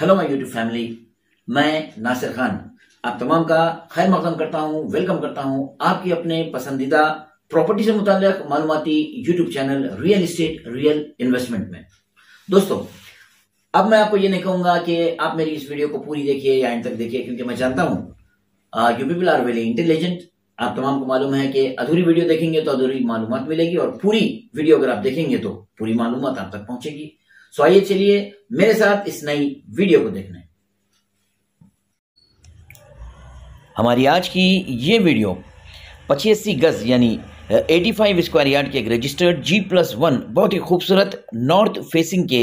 Hello my YouTube family मैं नासिर खान आप तमाम का खैर मकदम करता हूँ वेलकम करता हूँ आपकी अपने पसंदीदा प्रॉपर्टी से मुताल मालूमती YouTube channel real estate real investment में दोस्तों अब मैं आपको ये नहीं कहूंगा कि आप मेरी इस वीडियो को पूरी देखिए या एंड तक देखिए क्योंकि मैं जानता हूं you people are very intelligent आप तमाम को मालूम है कि अधूरी वीडियो देखेंगे तो अधूरी मालूम मिलेगी और पूरी वीडियो अगर आप देखेंगे तो पूरी मालूम आप तक पहुंचेगी सो आइए चलिए मेरे साथ इस नई वीडियो को देखने हमारी आज की ये वीडियो पचीसी गज यानी 85 स्क्वायर यार्ड के एक रजिस्टर्ड जी प्लस वन बहुत ही खूबसूरत नॉर्थ फेसिंग के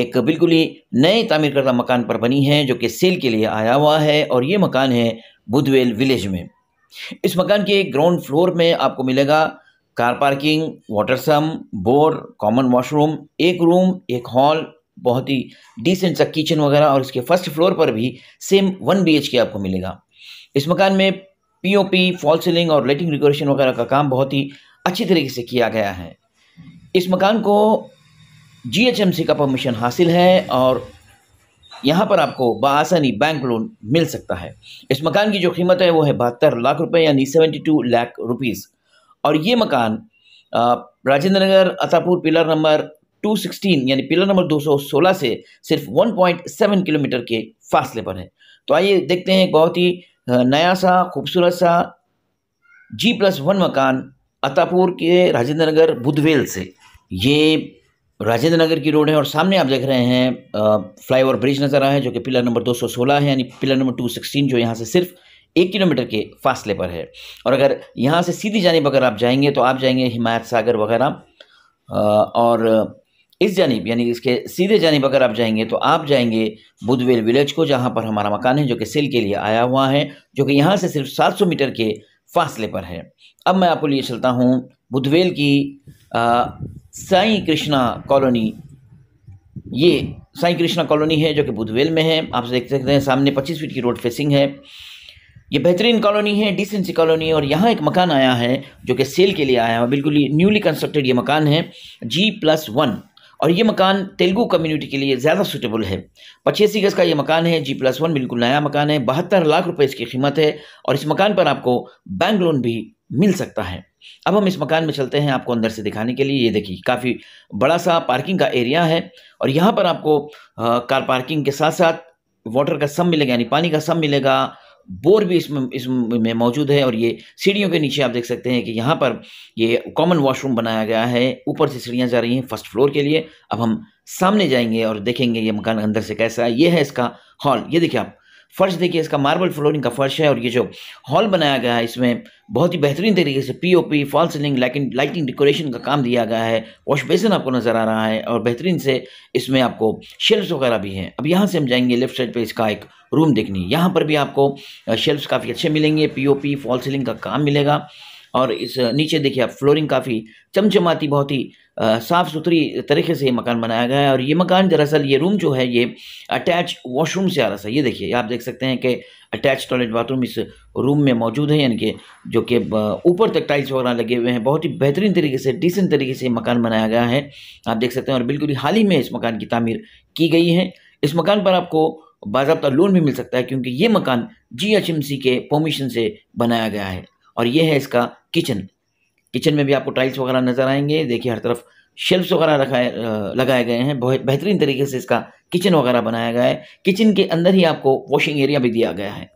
एक बिल्कुल ही नए तामीर करदा मकान पर बनी है जो कि सेल के लिए आया हुआ है और ये मकान है बुधवेल विलेज में इस मकान के ग्राउंड फ्लोर में आपको मिलेगा car parking water sump bore common washroom एक रूम एक हॉल बहुत ही डिसेंट सा किचन वगैरह और इसके फर्स्ट फ्लोर पर भी सेम वन बी के आपको मिलेगा इस मकान में पीओपी फॉल सीलिंग और लाइटिंग रिकोरेशन वगैरह का काम बहुत ही अच्छी तरीके से किया गया है इस मकान को जीएचएमसी का परमिशन हासिल है और यहाँ पर आपको बसानी बैंक लोन मिल सकता है इस मकान की जो कीमत है वो है बहत्तर लाख रुपये यानी सेवेंटी टू लाख रुपीज़ और ये मकान राजेंद्र नगर अतापुर पिलर नंबर 216 यानी पिलर नंबर 216 से सिर्फ 1.7 किलोमीटर के फासले पर है तो आइए देखते हैं बहुत ही नया सा खूबसूरत सा जी प्लस वन मकान अतापुर के राजेंद्र नगर बुधवेल से ये राजेंद्र नगर की रोड है और सामने आप देख रहे हैं फ्लाईओवर ब्रिज नज़र आया है जो कि पिलर नंबर 216 है यानी पिलर नंबर 216 जो यहाँ से सिर्फ एक किलोमीटर के फासले पर है और अगर यहाँ से सीधी जानब अगर आप जाएंगे तो आप जाएंगे हिमायत सागर वगैरह और इस जानब यानी इसके सीधे जानब अगर आप जाएंगे तो आप जाएंगे बुधवेल विलेज को जहाँ पर हमारा मकान है जो कि सेल के लिए आया हुआ है जो कि यहाँ से सिर्फ 700 मीटर के फासले पर है अब मैं आपको लिए चलता हूँ बुधवेल की साई कृष्णा कॉलोनी ये साई कृष्णा कॉलोनी है जो कि बुधवेल में है आप देख सकते हैं सामने 25 फीट की रोड फेसिंग है ये बेहतरीन कॉलोनी है डिसेंसी कॉलोनी और यहाँ एक मकान आया है जो कि सेल के लिए आया है बिल्कुल न्यूली कंस्ट्रक्टेड ये मकान है जी प्लस वन और ये मकान तेलुगु कम्युनिटी के लिए ज़्यादा सूटेबल है पच्चीस गज़ का ये मकान है जी प्लस वन बिल्कुल नया मकान है बहत्तर लाख रुपए इसकी कीमत है और इस मकान पर आपको बैंक लोन भी मिल सकता है अब हम इस मकान में चलते हैं आपको अंदर से दिखाने के लिए ये देखिए काफ़ी बड़ा सा पार्किंग का एरिया है और यहाँ पर आपको कार पार्किंग के साथ साथ वाटर का सम मिलेगा यानी पानी का सम मिलेगा बोर भी इसमें इसमें मौजूद है और ये सीढ़ियों के नीचे आप देख सकते हैं कि यहाँ पर ये कॉमन वॉशरूम बनाया गया है ऊपर से सीढ़ियाँ जा रही हैं फर्स्ट फ्लोर के लिए अब हम सामने जाएंगे और देखेंगे ये मकान अंदर से कैसा है ये है इसका हॉल ये देखिए आप फर्श देखिए इसका मार्बल फ्लोरिंग का फर्श है और ये जो हॉल बनाया गया है इसमें बहुत ही बेहतरीन तरीके से POP fall ceiling lighting lighting decoration का काम दिया गया है वॉश बेसन आपको नज़र आ रहा है और बेहतरीन से इसमें आपको शेल्फ्स वगैरह भी हैं अब यहाँ से हम जाएंगे लेफ्ट साइड पर इसका एक रूम देखनी यहाँ पर भी आपको शेल्फ्स काफ़ी अच्छे मिलेंगे पी फॉल सीलिंग का काम मिलेगा और इस नीचे देखिए आप फ्लोरिंग काफ़ी चमचमाती बहुत ही साफ़ सुथरी तरीके से ये मकान बनाया गया है और ये मकान दरअसल ये रूम जो है ये अटैच वॉशरूम से आ रहा है ये देखिए आप देख सकते हैं कि अटैच टॉयलेट बाथरूम इस रूम में मौजूद है यानी कि जो कि ऊपर तक टाइल्स वगैरह लगे हुए हैं बहुत ही बेहतरीन तरीके से डिसेंट तरीके से मकान बनाया गया है आप देख सकते हैं और बिल्कुल ही हाल ही में इस मकान की तमीर की गई है इस मकान पर आपको बाबा लोन भी मिल सकता है क्योंकि ये मकान जी के परमिशन से बनाया गया है और ये है इसका किचन किचन में भी आपको टाइल्स वगैरह नज़र आएंगे देखिए हर तरफ शेल्फ्स वगैरह रखाए लगाए गए हैं बहुत बेहतरीन तरीके से इसका किचन वगैरह बनाया गया है किचन के अंदर ही आपको वॉशिंग एरिया भी दिया गया है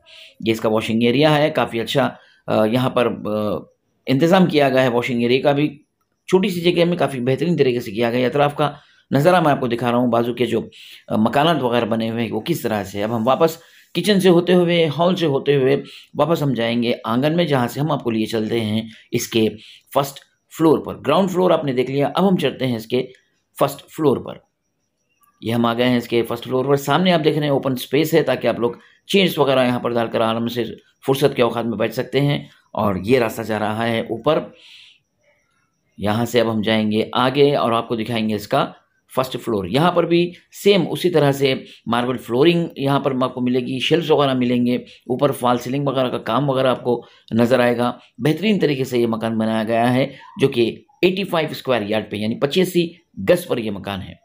ये इसका वॉशिंग एरिया है काफ़ी अच्छा यहाँ पर इंतज़ाम किया गया है वॉशिंग एरिया का भी छोटी सी जगह में काफ़ी बेहतरीन तरीके से किया गया है अतराफ का नज़ारा मैं आपको दिखा रहा हूँ बाजू के जो मकान वगैरह बने हुए हैं वो किस तरह से अब हम वापस किचन से होते हुए हॉल से होते हुए वापस हम जाएंगे आंगन में जहाँ से हम आपको लिए चलते हैं इसके फर्स्ट फ्लोर पर ग्राउंड फ्लोर आपने देख लिया अब हम चलते हैं इसके फर्स्ट फ्लोर पर ये हम आ गए हैं इसके फर्स्ट फ्लोर पर सामने आप देख रहे हैं ओपन स्पेस है ताकि आप लोग चेयर्स वगैरह यहाँ पर डालकर आराम से फुर्सत के औकात में बैठ सकते हैं और ये रास्ता जा रहा है ऊपर यहाँ से अब हम जाएंगे आगे और आपको दिखाएंगे इसका फर्स्ट फ्लोर यहाँ पर भी सेम उसी तरह से मार्बल फ्लोरिंग यहाँ पर आपको मिलेगी शेल्फ वगैरह मिलेंगे ऊपर फॉल सीलिंग वगैरह का काम वगैरह आपको नज़र आएगा बेहतरीन तरीके से ये मकान बनाया गया है जो कि 85 स्क्वायर यार्ड पे यानी पच्चीसी गज पर ये मकान है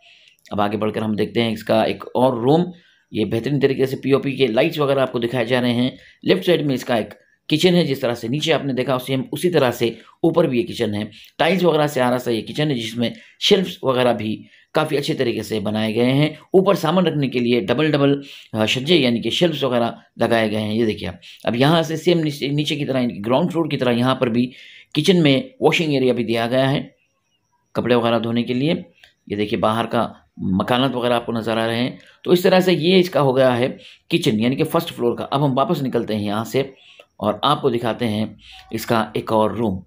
अब आगे बढ़कर हम देखते हैं इसका एक और रूम ये बेहतरीन तरीके से पी के लाइट्स वगैरह आपको दिखाए जा रहे हैं लेफ्ट साइड में इसका एक किचन है जिस तरह से नीचे आपने देखा हम उसी तरह से ऊपर भी ये किचन है टाइल्स वगैरह से आ रहा सा ये किचन है जिसमें शेल्फ्स वगैरह भी काफ़ी अच्छे तरीके से बनाए गए हैं ऊपर सामान रखने के लिए डबल डबल शज्जे यानी कि शेल्फ्स वगैरह लगाए गए हैं ये देखिए आप अब यहाँ से सेम नीचे, नीचे की तरह ग्राउंड फ्लोर की तरह यहाँ पर भी किचन में वॉशिंग एरिया भी दिया गया है कपड़े वगैरह धोने के लिए ये देखिए बाहर का मकानत वगैरह आपको नज़र आ रहे हैं तो इस तरह से ये इसका हो गया है किचन यानी कि फ़र्स्ट फ्लोर का अब हम वापस निकलते हैं यहाँ से और आपको दिखाते हैं इसका एक और रूम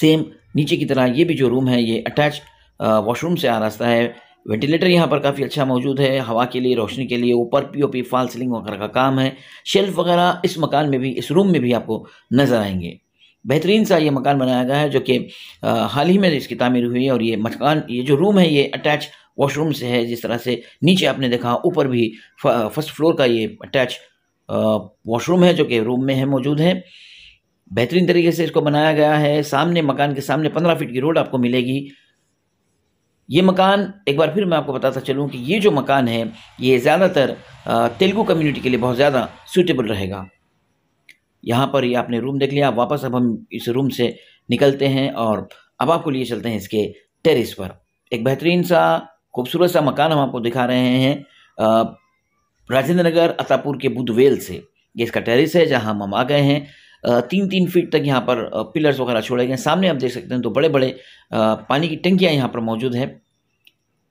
सेम नीचे की तरह ये भी जो रूम है ये अटैच वॉशरूम से आ रास्ता है वेंटिलेटर यहाँ पर काफ़ी अच्छा मौजूद है हवा के लिए रोशनी के लिए ऊपर पीओपी फॉल सीलिंग वगैरह का काम है शेल्फ वगैरह इस मकान में भी इस रूम में भी आपको नज़र आएंगे बेहतरीन सा ये मकान बनाया गया है जो कि हाल ही में इसकी तामीर हुई है और ये मकान ये जो रूम है ये अटैच वॉशरूम से है जिस तरह से नीचे आपने देखा ऊपर भी फर्स्ट फ्लोर का ये अटैच वॉशरूम है जो कि रूम में है मौजूद है बेहतरीन तरीके से इसको बनाया गया है सामने मकान के सामने पंद्रह फीट की रोड आपको मिलेगी ये मकान एक बार फिर मैं आपको बताता चलूँ कि ये जो मकान है ये ज़्यादातर तेलुगु कम्युनिटी के लिए बहुत ज़्यादा सूटेबल रहेगा यहाँ पर ये आपने रूम देख लिया वापस अब हम इस रूम से निकलते हैं और अब आपको लिए चलते हैं इसके टेरिस पर एक बेहतरीन सा खूबसूरत सा मकान हम आपको दिखा रहे हैं राजेंद्र नगर अतापुर के बुधवेल से ये इसका टेरिस है जहाँ हम आ गए हैं तीन तीन फीट तक यहाँ पर पिलर्स वगैरह छोड़े गए सामने आप देख सकते हैं तो बड़े बड़े पानी की टंकियाँ यहाँ पर मौजूद हैं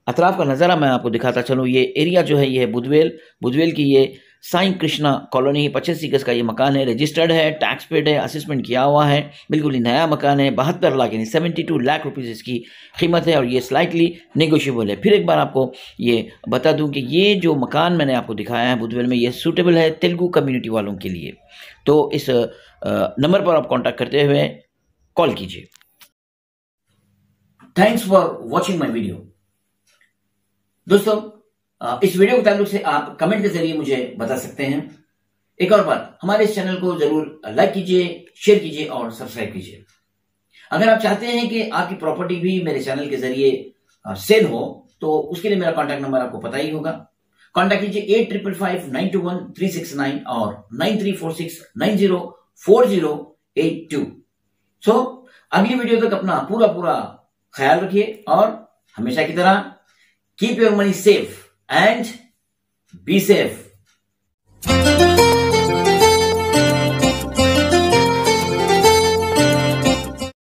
अतराफ का नज़ारा मैं आपको दिखाता चलूँ ये एरिया जो है ये है बुधवेल बुधवेल की ये साई कृष्णा कॉलोनी पच्चीस गज का ये मकान है रजिस्टर्ड है टैक्स पेड है असेसमेंट किया हुआ है बिल्कुल ही नया मकान है बहत्तर लाख यानी सेवेंटी टू लाख रुपीज़ इसकी कीमत है और ये स्लाइटली नेगोशियबल है फिर एक बार आपको ये बता दूं कि ये जो मकान मैंने आपको दिखाया है बुधवेल में ये सूटेबल है तेलुगु कम्युनिटी वालों के लिए तो इस नंबर पर आप कॉन्टैक्ट करते हुए कॉल कीजिए thanks for watching my video दोस्तों इस वीडियो के तालुक से आप कमेंट के जरिए मुझे बता सकते हैं एक और बात हमारे इस चैनल को जरूर लाइक कीजिए शेयर कीजिए और सब्सक्राइब कीजिए अगर आप चाहते हैं कि आपकी प्रॉपर्टी भी मेरे चैनल के जरिए सेल हो तो उसके लिए मेरा कॉन्टैक्ट नंबर आपको पता ही होगा कॉन्टैक्ट कीजिए eight triple five nine two one three six nine और nine three four six nine zero four zero eight two so अगली वीडियो तक अपना पूरा पूरा ख्याल रखिए और हमेशा की तरह keep your money safe and be safe.